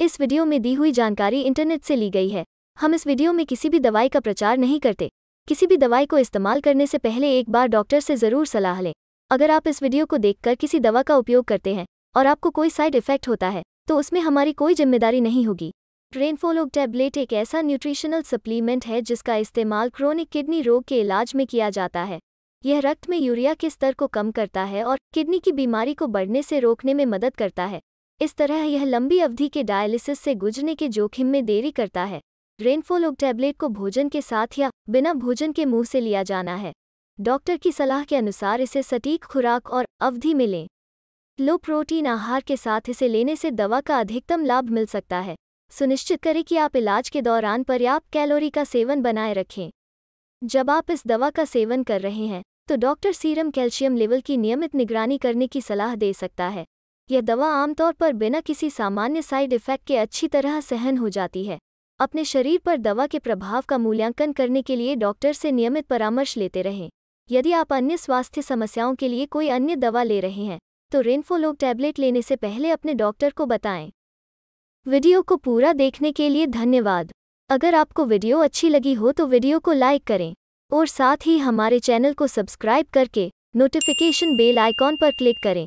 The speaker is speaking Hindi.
इस वीडियो में दी हुई जानकारी इंटरनेट से ली गई है हम इस वीडियो में किसी भी दवाई का प्रचार नहीं करते किसी भी दवाई को इस्तेमाल करने से पहले एक बार डॉक्टर से ज़रूर सलाह लें अगर आप इस वीडियो को देखकर किसी दवा का उपयोग करते हैं और आपको कोई साइड इफेक्ट होता है तो उसमें हमारी कोई जिम्मेदारी नहीं होगी रेनफोलोग टैबलेट एक ऐसा न्यूट्रिशनल सप्लीमेंट है जिसका इस्तेमाल क्रोनिक किडनी रोग के इलाज में किया जाता है यह रक्त में यूरिया के स्तर को कम करता है और किडनी की बीमारी को बढ़ने से रोकने में मदद करता है इस तरह यह लंबी अवधि के डायलिसिस से गुजरने के जोखिम में देरी करता है रेनफोलोग टैबलेट को भोजन के साथ या बिना भोजन के मुंह से लिया जाना है डॉक्टर की सलाह के अनुसार इसे सटीक खुराक और अवधि में लें लो प्रोटीन आहार के साथ इसे लेने से दवा का अधिकतम लाभ मिल सकता है सुनिश्चित करें कि आप इलाज के दौरान पर्याप्त कैलोरी का सेवन बनाए रखें जब आप इस दवा का सेवन कर रहे हैं तो डॉक्टर सीरम कैल्शियम लेवल की नियमित निगरानी करने की सलाह दे सकता है यह दवा आमतौर पर बिना किसी सामान्य साइड इफ़ेक्ट के अच्छी तरह सहन हो जाती है अपने शरीर पर दवा के प्रभाव का मूल्यांकन करने के लिए डॉक्टर से नियमित परामर्श लेते रहें यदि आप अन्य स्वास्थ्य समस्याओं के लिए कोई अन्य दवा ले रहे हैं तो रेनफोलोग टैबलेट लेने से पहले अपने डॉक्टर को बताएं वीडियो को पूरा देखने के लिए धन्यवाद अगर आपको वीडियो अच्छी लगी हो तो वीडियो को लाइक करें और साथ ही हमारे चैनल को सब्सक्राइब करके नोटिफिकेशन बेल आइकॉन पर क्लिक करें